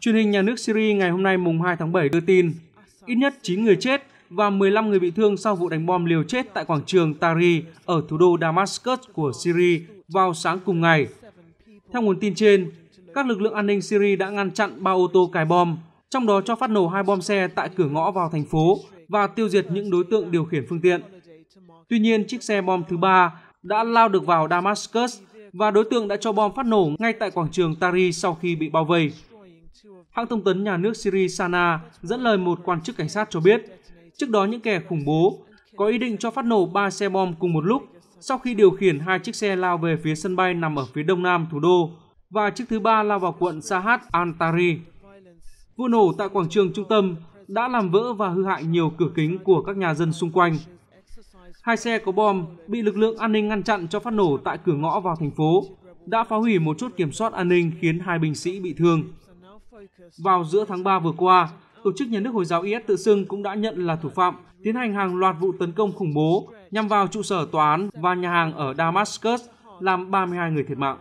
Truyền hình nhà nước Syria ngày hôm nay mùng 2 tháng 7 đưa tin ít nhất 9 người chết và 15 người bị thương sau vụ đánh bom liều chết tại quảng trường Tari ở thủ đô Damascus của Syria vào sáng cùng ngày. Theo nguồn tin trên, các lực lượng an ninh Syria đã ngăn chặn ba ô tô cài bom, trong đó cho phát nổ hai bom xe tại cửa ngõ vào thành phố và tiêu diệt những đối tượng điều khiển phương tiện. Tuy nhiên, chiếc xe bom thứ ba đã lao được vào Damascus và đối tượng đã cho bom phát nổ ngay tại quảng trường Tari sau khi bị bao vây. Hãng thông tấn nhà nước Syria Sana dẫn lời một quan chức cảnh sát cho biết, trước đó những kẻ khủng bố có ý định cho phát nổ 3 xe bom cùng một lúc sau khi điều khiển hai chiếc xe lao về phía sân bay nằm ở phía đông nam thủ đô và chiếc thứ ba lao vào quận Sahat Antari. Vụ nổ tại quảng trường trung tâm đã làm vỡ và hư hại nhiều cửa kính của các nhà dân xung quanh. Hai xe có bom bị lực lượng an ninh ngăn chặn cho phát nổ tại cửa ngõ vào thành phố đã phá hủy một chốt kiểm soát an ninh khiến hai binh sĩ bị thương. Vào giữa tháng 3 vừa qua, tổ chức nhà nước Hồi giáo IS tự xưng cũng đã nhận là thủ phạm, tiến hành hàng loạt vụ tấn công khủng bố nhằm vào trụ sở tòa án và nhà hàng ở Damascus, làm 32 người thiệt mạng.